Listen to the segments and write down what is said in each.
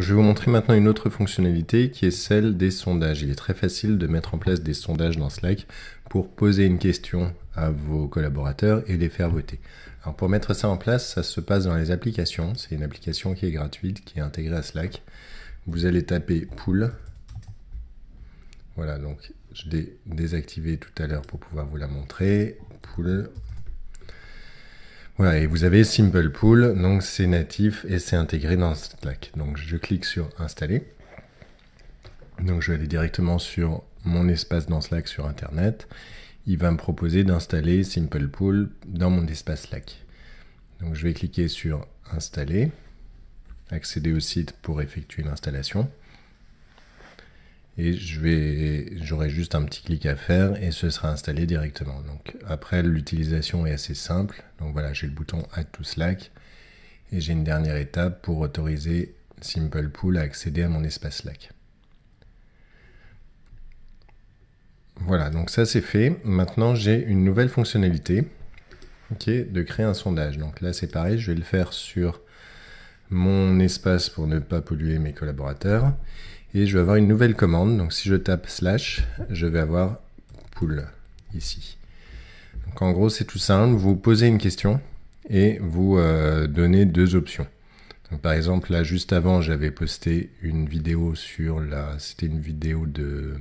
je vais vous montrer maintenant une autre fonctionnalité qui est celle des sondages. Il est très facile de mettre en place des sondages dans Slack pour poser une question à vos collaborateurs et les faire voter. Alors pour mettre ça en place, ça se passe dans les applications. C'est une application qui est gratuite, qui est intégrée à Slack. Vous allez taper pool. Voilà, donc je l'ai désactivé tout à l'heure pour pouvoir vous la montrer. Pool, voilà, et vous avez Simple Pool, donc c'est natif et c'est intégré dans Slack. Donc je clique sur Installer. Donc je vais aller directement sur mon espace dans Slack sur Internet. Il va me proposer d'installer Simple Pool dans mon espace Slack. Donc je vais cliquer sur Installer, accéder au site pour effectuer l'installation et je vais j'aurai juste un petit clic à faire et ce sera installé directement donc après l'utilisation est assez simple donc voilà j'ai le bouton add to slack et j'ai une dernière étape pour autoriser simple pool à accéder à mon espace slack voilà donc ça c'est fait maintenant j'ai une nouvelle fonctionnalité qui est de créer un sondage donc là c'est pareil je vais le faire sur mon espace pour ne pas polluer mes collaborateurs. Et je vais avoir une nouvelle commande. Donc si je tape slash, je vais avoir pool ici. Donc en gros, c'est tout simple. Vous posez une question et vous euh, donnez deux options. Donc, par exemple, là, juste avant, j'avais posté une vidéo sur la... C'était une vidéo de...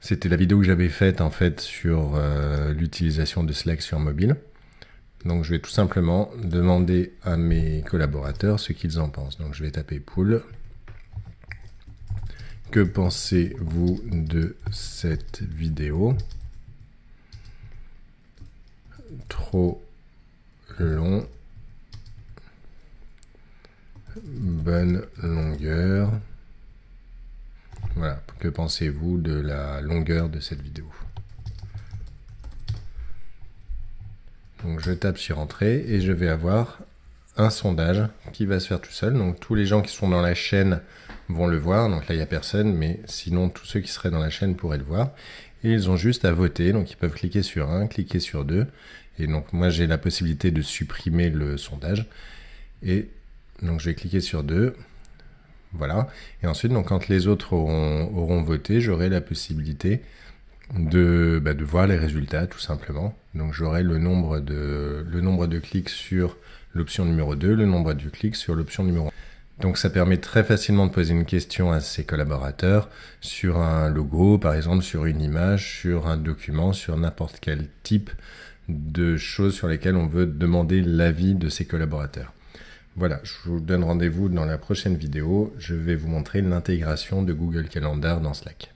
C'était la vidéo que j'avais faite, en fait, sur euh, l'utilisation de Slack sur mobile. Donc je vais tout simplement demander à mes collaborateurs ce qu'ils en pensent. Donc je vais taper pool. Que pensez-vous de cette vidéo Trop long. Bonne longueur. Voilà, que pensez-vous de la longueur de cette vidéo je tape sur entrée et je vais avoir un sondage qui va se faire tout seul. Donc tous les gens qui sont dans la chaîne vont le voir. Donc là, il n'y a personne, mais sinon, tous ceux qui seraient dans la chaîne pourraient le voir. Et ils ont juste à voter. Donc ils peuvent cliquer sur un cliquer sur deux Et donc moi, j'ai la possibilité de supprimer le sondage. Et donc je vais cliquer sur deux Voilà. Et ensuite, donc, quand les autres auront voté, j'aurai la possibilité de, bah, de voir les résultats tout simplement. Donc j'aurai le, nombre de, le nombre de clics sur l'option numéro 2, le nombre de clics sur l'option numéro 1. Donc ça permet très facilement de poser une question à ses collaborateurs sur un logo, par exemple sur une image, sur un document, sur n'importe quel type de choses sur lesquelles on veut demander l'avis de ses collaborateurs. Voilà, je vous donne rendez-vous dans la prochaine vidéo. Je vais vous montrer l'intégration de Google Calendar dans Slack.